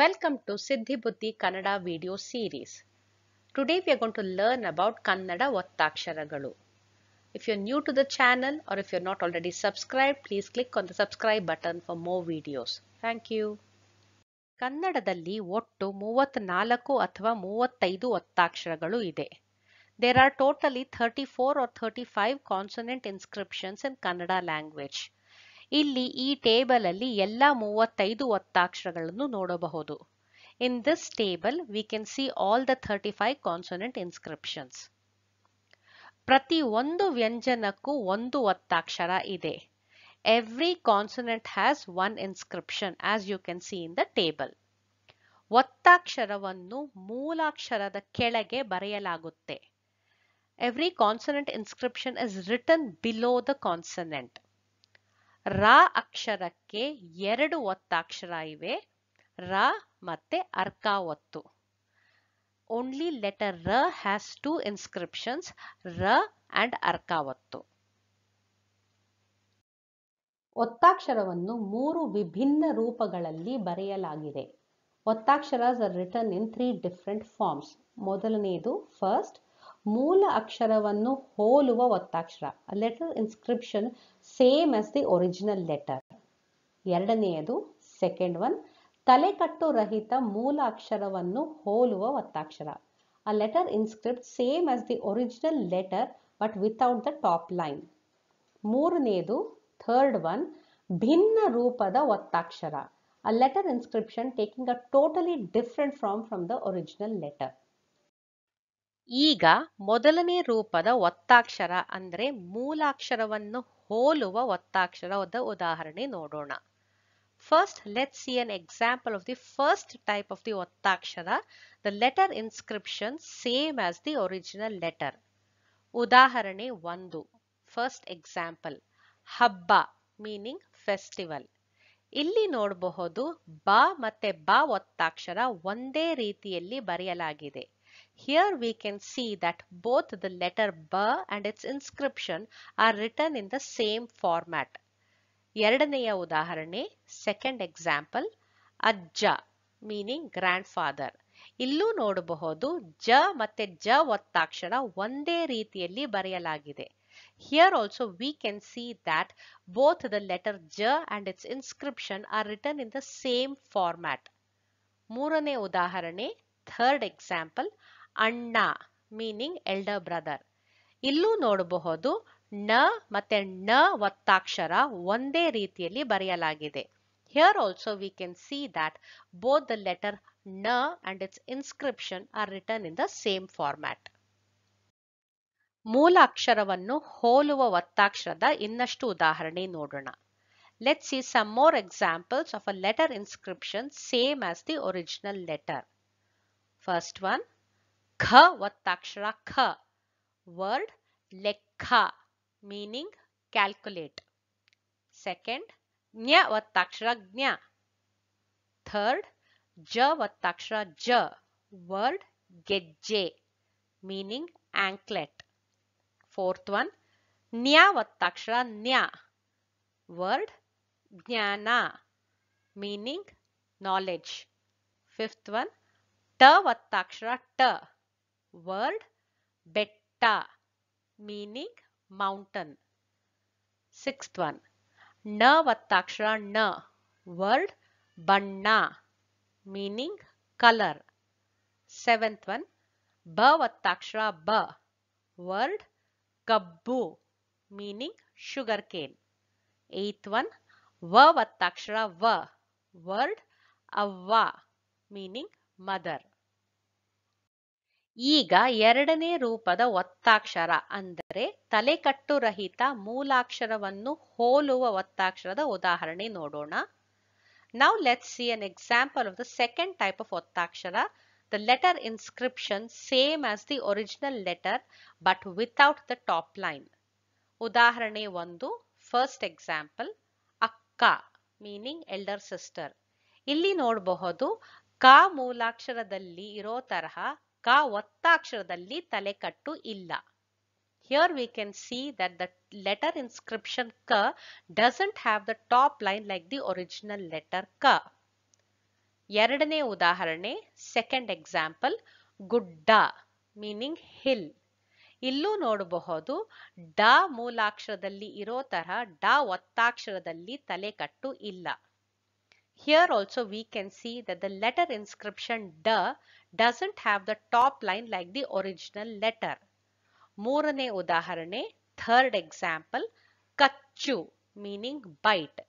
Welcome to Siddhi Buddhi Kannada video series. Today we are going to learn about Kannada Vattaksharalu. If you are new to the channel or if you are not already subscribed, please click on the subscribe button for more videos. Thank you. Kannada dalli ಮೂವತ್ತ್ನಾಲ್ಕು 34 ಮೂವತ್ತೈದು 35 ಇದೆ Ide. There are totally 34 or 35 consonant inscriptions in Kannada language. ಇಲ್ಲಿ ಈ table ಅಲ್ಲಿ ಎಲ್ಲ ಮೂವತ್ತೈದು ಒತ್ತಾಕ್ಷರಗಳನ್ನು ನೋಡಬಹುದು this table we we can all the thirty five consonant inscriptions ಪ್ರತಿ ಒಂದು ವ್ಯಂಜನಕ್ಕೂ ಒಂದು ಒತ್ತಾಕ್ಷರ ಇದೆ every consonant has one inscription as you can see in the table ಒತ್ತಾಕ್ಷರವನ್ನು ಮೂಲಾಕ್ಷರದ ಕೆಳಗೆ ಬರೆಯಲಾಗುತ್ತೆ every consonant inscription is written below the consonant ರ ಅಕ್ಷರಕ್ಕೆ ಎರಡು ಒತ್ತಾಕ್ಷರ ಇವೆ ರ ಮತ್ತೆ ಅರ್ಕ ಒತ್ತು ಓನ್ಲಿ ಲೆಟರ್ ರ ಹ್ಯಾಸ್ ಟು ಇನ್ಸ್ಕ್ರಿಪ್ಷನ್ಸ್ ರ ಅಂಡ್ ಅರ್ಕ ಒತ್ತು ಒತ್ತಾಕ್ಷರವನ್ನು ಮೂರು ವಿಭಿನ್ನ ರೂಪಗಳಲ್ಲಿ ಬರೆಯಲಾಗಿದೆ ಒತ್ತಾಕ್ಷರ return in three different forms ಮೊದಲನೆಯದು ಫಸ್ಟ್ ಮೂಲ ಅಕ್ಷರವನ್ನು ಹೋಲುವ ಒತ್ತಾಕ್ಷರ letter inscription same as the original letter ಎರಡನೆಯದು ಸೆಕೆಂಡ್ ಒನ್ ತಲೆಕಟ್ಟು ರಹಿತ ಮೂಲ ಅಕ್ಷರವನ್ನು ಹೋಲುವ ಒತ್ತಾಕ್ಷರ a letter inscription same as the original letter but without the top line ಮೂರನೆಯದು ಥರ್ಡ್ ಒನ್ ಭಿನ್ನ ರೂಪದ ಒತ್ತಾಕ್ಷರ a letter inscription taking a totally different from from the original letter ಈಗ ಮೊದಲನೇ ರೂಪದ ಒತ್ತಾಕ್ಷರ ಅಂದರೆ ಮೂಲಾಕ್ಷರವನ್ನು ಹೋಲುವ ಒತ್ತಾಕ್ಷರದ ಉದಾಹರಣೆ ನೋಡೋಣ first let see an example of the first type of the ಒತ್ತಾಕ್ಷರ the letter inscription same as the original letter ಉದಾಹರಣೆ ಒಂದು ಫಸ್ಟ್ ಎಕ್ಸಾಂಪಲ್ ಹಬ್ಬ ಮೀನಿಂಗ್ ಫೆಸ್ಟಿವಲ್ ಇಲ್ಲಿ ನೋಡಬಹುದು ಬ ಮತ್ತೆ ಬ ಒತ್ತಾಕ್ಷರ ಒಂದೇ ರೀತಿಯಲ್ಲಿ ಬರೆಯಲಾಗಿದೆ Here we can see that both the letter B and its inscription are written in the same format. ಎರಡನೆಯ udaharane, second example, Ajja, meaning grandfather. Illu ಇಲ್ಲೂ Ja matte vattakshana ಜ ಒತ್ತಾಕ್ಷರ ಒಂದೇ ರೀತಿಯಲ್ಲಿ ಬರೆಯಲಾಗಿದೆ Here also we can see that both the letter J and its inscription are written in the same format. Murane udaharane, third example ಅಣ್ಣ meaning elder brother ಇಲ್ಲೂ ನೋಡಬಹುದು ನ ಮತ್ತೆ ನ ಒತ್ತಾಕ್ಷರ ಒಂದೇ ರೀತಿಯಲ್ಲಿ ಬರೆಯಲಾಗಿದೆ here also we can see that both the letter ನ and its inscription are written in the same format ಮೂಲ ಅಕ್ಷರವನ್ನು ಹೋಲುವ ಒತ್ತಾಕ್ಷರದ ಇನ್ನಷ್ಟು ಉದಾಹರಣೆ ನೋಡೋಣ let see some more examples of a letter inscription same as the original letter First one, kh vattakshara kh. Word lekha meaning calculate. Second, nya vattakshara gnya. Third, ja vattakshara ja Word gejje meaning anklet. Fourth one, nya vattakshara nya. Word jnana meaning knowledge. Fifth one, टाक्षर ट word बेट्टा meaning mountain sixth one न वत्ताक्षर न word बण्णा meaning colour seventh one ब वत्ताक्षर ब वर्ड कब्बू meaning sugar cane eighth one व वत्ताक्षर व वर्ड अव्वा मीनिंग ಮದರ್ ಈಗ ಎರಡನೇ ರೂಪದ ಒತ್ತಾಕ್ಷರ ಅಂದರೆ ತಲೆಕಟ್ಟು ರಹಿತ ಮೂಲಾಕ್ಷರವನ್ನು ಹೋಲುವ ಒತ್ತಾಕ್ಷರದ ಉದಾಹರಣೆ ನೋಡೋಣ now see an example of the second type of ಒತ್ತಾಕ್ಷರ the letter inscription same as the original letter but without the top line ಉದಾಹರಣೆ ಒಂದು ಫಸ್ಟ್ ಎಕ್ಸಾಂಪಲ್ ಅಕ್ಕ ಮೀನಿಂಗ್ ಎಲ್ಡರ್ ಸಿಸ್ಟರ್ ಇಲ್ಲಿ ನೋಡಬಹುದು ಕ ಮೂಲಾಕ್ಷರದಲ್ಲಿ ಇರೋ ತರಹ ಕ ಒತ್ತಾಕ್ಷರದಲ್ಲಿ ತಲೆಕಟ್ಟು ಇಲ್ಲ here we can see that the letter inscription ಕ doesn't have the top line like the original letter ಕ ಎರಡನೇ ಉದಾಹರಣೆ ಸೆಕೆಂಡ್ ಎಕ್ಸಾಂಪಲ್ ಗುಡ್ಡ ಮೀನಿಂಗ್ ಹಿಲ್ ಇಲ್ಲೂ ನೋಡಬಹುದು ಡ ಮೂಲಾಕ್ಷರದಲ್ಲಿ ಇರೋ ತರಹ ಡ ಒತ್ತಾಕ್ಷರದಲ್ಲಿ ತಲೆಕಟ್ಟು ಇಲ್ಲ here also we can see that the letter inscription D doesn't have the top line like the original letter. ಮೂರನೇ ಉದಾಹರಣೆ ಥರ್ಡ್ ಎಕ್ಸಾಂಪಲ್ ಕಚ್ಚು ಮೀನಿಂಗ್ ಬೈಟ್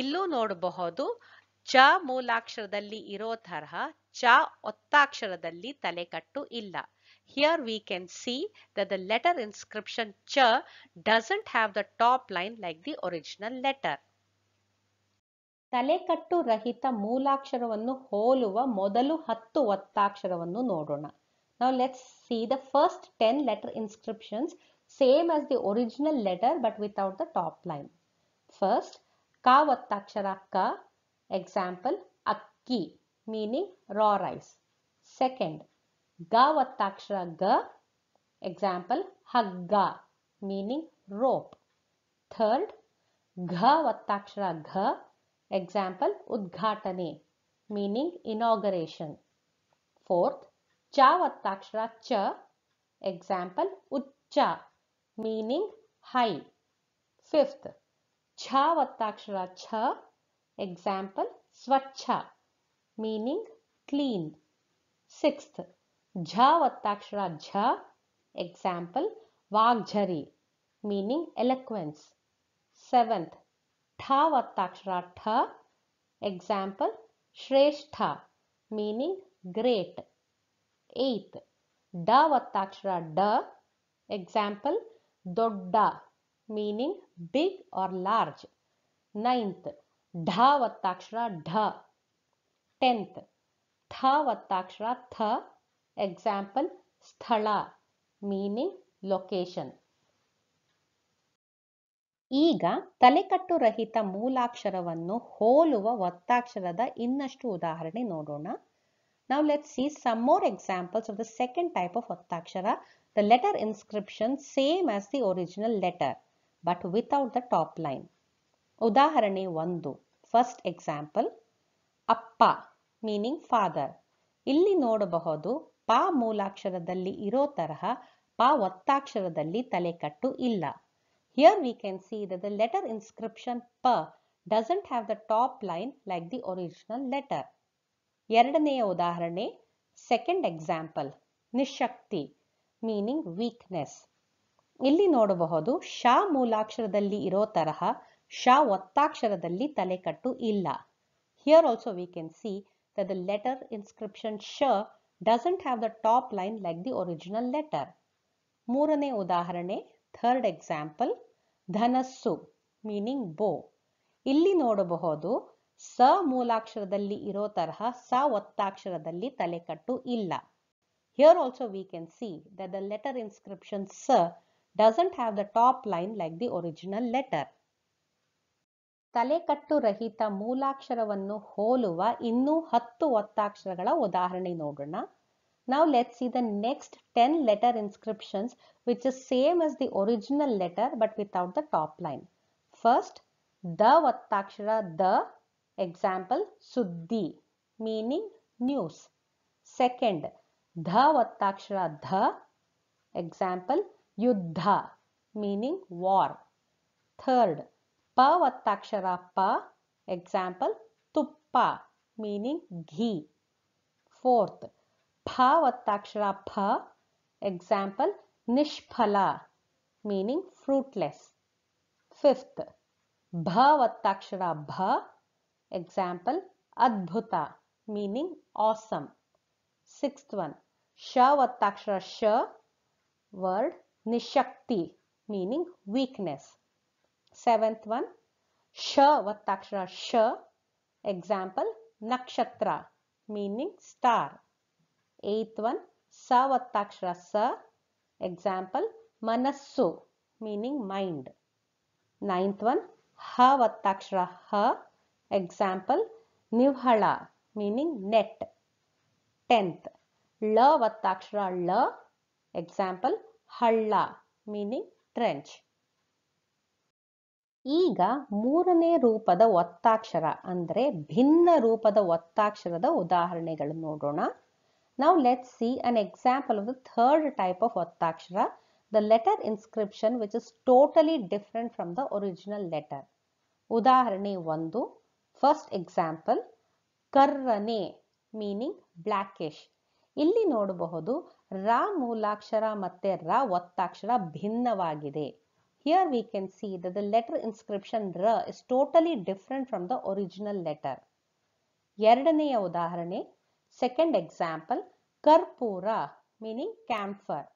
ಇಲ್ಲೂ ನೋಡಬಹುದು ಚ ಮೂಲಾಕ್ಷರದಲ್ಲಿ ಇರೋ ತರಹ ಚ ಒತ್ತಾಕ್ಷರದಲ್ಲಿ ತಲೆಕಟ್ಟು ಇಲ್ಲ here we can see the letter inscription ಚ doesn't have the top line like the original letter ತಲೆಕಟ್ಟು ರಹಿತ ಮೂಲಾಕ್ಷರವನ್ನು ಹೋಲುವ ಮೊದಲು ಹತ್ತು ಒತ್ತಾಕ್ಷರವನ್ನು ನೋಡೋಣ ನಾವು let's see the first ten letter inscriptions same as the original letter but without the top line first ಕ ಒತ್ತಾಕ್ಷರ ಕ ಎಕ್ಸಾಂಪಲ್ ಅಕ್ಕಿ ಮೀನಿಂಗ್ ರಾ ರೈಸ್ ಸೆಕೆಂಡ್ ಗ ಒತ್ತಾಕ್ಷರ ಗ ಎಕ್ಸಾಂಪಲ್ ಹಗ್ಗ ಮೀನಿಂಗ್ ರೋಪ್ ಥರ್ಡ್ ಘ ಒತ್ತಾಕ್ಷರ ಘ Example Udghatane meaning inauguration. Fourth Cha Vattakshara Cha. Example Ucha meaning high. Fifth Cha Vattakshara Cha. Example Swacha meaning clean. Sixth Jha Vattakshara Jha. Example Vagjari meaning eloquence. Seventh ठावत्ताक्षर ठ example श्रेष्ठ meaning great eighth डवत्ताक्षर ड example दोड्ड meaning big or large ninth ढावत्ताक्षर ढ tenth थावत्ताक्षर थ example स्थला meaning location ಈಗ ತಲೆಕಟ್ಟು ರಹಿತ ಮೂಲಾಕ್ಷರವನ್ನು ಹೋಲುವ ಒತ್ತಾಕ್ಷರದ ಇನ್ನಷ್ಟು ಉದಾಹರಣೆ ನೋಡೋಣ ನಾವು let see some more examples of the second type of ಒತ್ತಾಕ್ಷರ the letter inscription same as the original letter but without the top line ಉದಾಹರಣೆ ಒಂದು ಫಸ್ಟ್ ಎಕ್ಸಾಂಪಲ್ ಅಪ್ಪ ಮೀನಿಂಗ್ ಫಾದರ್ ಇಲ್ಲಿ ನೋಡಬಹುದು ಪ ಮೂಲಾಕ್ಷರದಲ್ಲಿ ಇರೋ ತರಹ ಪ ಒತ್ತಾಕ್ಷರದಲ್ಲಿ ತಲೆಕಟ್ಟು ಇಲ್ಲ Here we can see that the letter inscription per doesn't have the top line like the original letter. ಎರಡನೆಯ ಉದಾಹರಣೆ ಸೆಕೆಂಡ್ ಎಕ್ಸಾಂಪಲ್ ನಿಶಕ್ತಿ ಮೀನಿಂಗ್ weakness. ಇಲ್ಲಿ ನೋಡಬಹುದು ಶ ಮೂಲಾಕ್ಷರದಲ್ಲಿ ಇರೋ ತರಹ ಶ ಒತ್ತಾಕ್ಷರದಲ್ಲಿ ತಲೆಕಟ್ಟು ಇಲ್ಲ Here also we can see that the letter inscription sh doesn't have the top line like the original letter. ಮೂರನೇ ಉದಾಹರಣೆ ಥರ್ಡ್ ಎಕ್ಸಾಂಪಲ್ ಧನಸ್ಸು ಮೀನಿಂಗ್ ಬೋ ಇಲ್ಲಿ ನೋಡಬಹುದು ಸ ಮೂಲಾಕ್ಷರದಲ್ಲಿ ಇರೋ ತರಹ ಸ ಒತ್ತಾಕ್ಷರದಲ್ಲಿ ತಲೆಕಟ್ಟು ಇಲ್ಲ here also we can see the letter inscription ಸ doesn't have the top line like the original letter ತಲೆಕಟ್ಟು ರಹಿತ ಮೂಲಾಕ್ಷರವನ್ನು ಹೋಲುವ ಇನ್ನೂ ಹತ್ತು ಒತ್ತಾಕ್ಷರಗಳ ಉದಾಹರಣೆ ನೋಡೋಣ Now let's see the next 10 letter inscriptions which is same as the original letter but without the top line. First, the Vattakshara the example Suddhi meaning news. Second, the Vattakshara the example Yuddha meaning war. Third, pa Vattakshara pa example Tuppa meaning ghee. Fourth, भावताक्षरा भ example निष्फला meaning fruitless fifth भावताक्षरा भ example अद्भुता meaning awesome six one शवताक्षरा श word निशक्ति meaning weakness seventh one शवताक्षरा श एग्जाम्पल नक्षत्र meaning star eighth one Savattakshara Sa. Example manasu meaning mind. Ninth one Havattakshara Ha. Example Nivhala meaning net. Tenth La Vattakshara La. Example Halla meaning trench. ಈಗ ಮೂರನೇ ರೂಪದ ಒತ್ತಾಕ್ಷರ ಅಂದರೆ ಭಿನ್ನ ರೂಪದ ಒತ್ತಾಕ್ಷರದ ಉದಾಹರಣೆಗಳನ್ನು ನೋಡೋಣ ನಾವು let's see an example of the third type of Attakshara, the letter inscription which is totally different from the original letter. ಉದಾಹರಣೆ ಒಂದು ಫಸ್ಟ್ ಎಕ್ಸಾಂಪಲ್ ಕರ್ರನೆ ಮೀನಿಂಗ್ ಬ್ಲ್ಯಾಕಿಶ್ ಇಲ್ಲಿ ನೋಡಬಹುದು ರಾ ಮೂಲಾಕ್ಷರ ಮತ್ತೆ ರ ಒತ್ತಾಕ್ಷರ ಭಿನ್ನವಾಗಿದೆ here we can see the letter inscription ರ is totally different from the original letter ಎರಡನೆಯ ಉದಾಹರಣೆ ಸೆಕೆಂಡ್ ಎಕ್ಸಾಂಪಲ್ ಕರ್ಪೂರ ಮೀನಿಂಗ್ ಕ್ಯಾಂಫರ್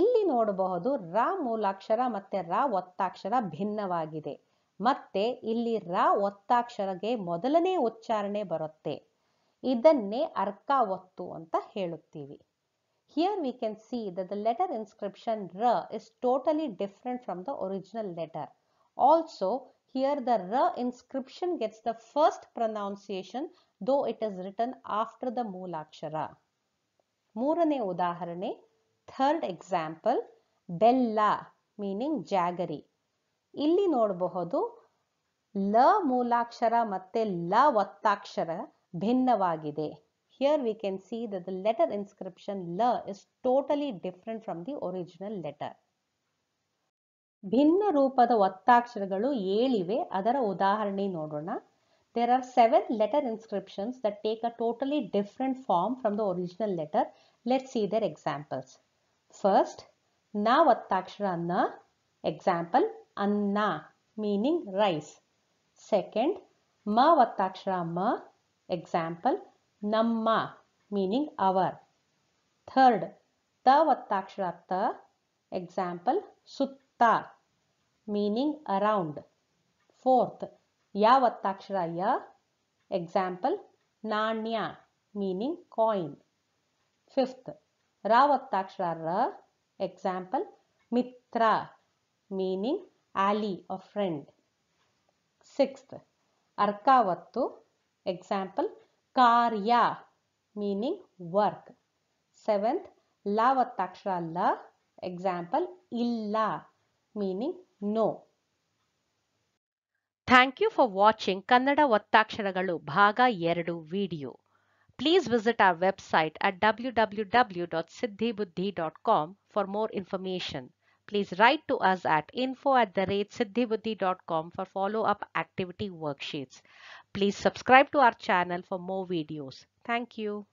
ಇಲ್ಲಿ ನೋಡಬಹುದು ರ ಮೂಲಾಕ್ಷರ ಮತ್ತೆ ರ ಒತ್ತಾಕ್ಷರ ಭಿನ್ನವಾಗಿದೆ ಮತ್ತೆ ಇಲ್ಲಿ ರ ಒತ್ತಾಕ್ಷರಗೆ ಮೊದಲನೇ ಉಚ್ಚಾರಣೆ ಬರುತ್ತೆ ಇದನ್ನೇ ಅರ್ಕ ಒತ್ತು ಅಂತ ಹೇಳುತ್ತೀವಿ here we can see the letter inscription ರ is totally different from the original letter also here the ರ inscription gets the first pronunciation though it is written after the ಮೂಲಾಕ್ಷರ ಮೂರನೇ ಉದಾಹರಣೆ ಥರ್ಡ್ ಎಕ್ಸಾಂಪಲ್ ಬೆಲ್ಲ ಮೀನಿಂಗ್ ಜಾಗರಿ ಇಲ್ಲಿ ನೋಡಬಹುದು ಲ ಮೂಲಾಕ್ಷರ ಮತ್ತೆ ಲ ಒತ್ತಾಕ್ಷರ ಭಿನ್ನವಾಗಿದೆ here we see see the letter inscription ಲ is totally different from the original letter ಭಿನ್ನ ರೂಪದ ಒತ್ತಾಕ್ಷರಗಳು ಏಳಿವೆ ಅದರ ಉದಾಹರಣೆ ನೋಡೋಣ there are seven letter inscriptions that take a totally different form from the original letter let see their examples first ನ ಒತ್ತಾಕ್ಷರ ನ ಎಕ್ಸಾಂಪಲ್ ಅನ್ನ ಮೀನಿಂಗ್ ರೈಸ್ ಸೆಕೆಂಡ್ ಒತ್ತಾಕ್ಷರ ಮ ಎಕ್ಸಾಂಪಲ್ ನಮ್ಮ ಮೀನಿಂಗ್ ಅವರ್ ಥರ್ಡ್ ತ ಒತ್ತಾಕ್ಷರ ತ ಎಕ್ಸಾಂಪಲ್ ಸುತ್ತ ಮೀನಿಂಗ್ ಅರೌಂಡ್ ಫೋರ್ತ್ ಯಾವತ್ತಾಕ್ಷರ ಯ ಎಕ್ಸಾಂಪಲ್ ನಾಣ್ಯ ಮೀನಿಂಗ್ ಕಾಯಿನ್ ಫಿಫ್ತ್ ರಾವತ್ತಾಕ್ಷರ ಎಕ್ಸಾಂಪಲ್ ಮಿತ್ರ ಮೀನಿಂಗ್ ಆಲಿ ಅ ಫ್ರೆಂಡ್ ಸಿಕ್ಸ್ತ್ ಅರ್ಕಾವತ್ತು ಎಕ್ಸಾಂಪಲ್ ಕಾರ್ಯ ಮೀನಿಂಗ್ ವರ್ಕ್ ಸೆವೆಂತ್ ಲಾವತ್ತಾಕ್ಷರಲ್ಲ ಎಕ್ಸಾಂಪಲ್ ಇಲ್ಲ meaning no. Thank you for watching Kannada Vattaksharagalu Bhaga 2 video. Please visit our website at www.siddhibuddhi.com for more information. Please write to us at info at the rate for follow-up activity worksheets. Please subscribe to our channel for more videos. Thank you.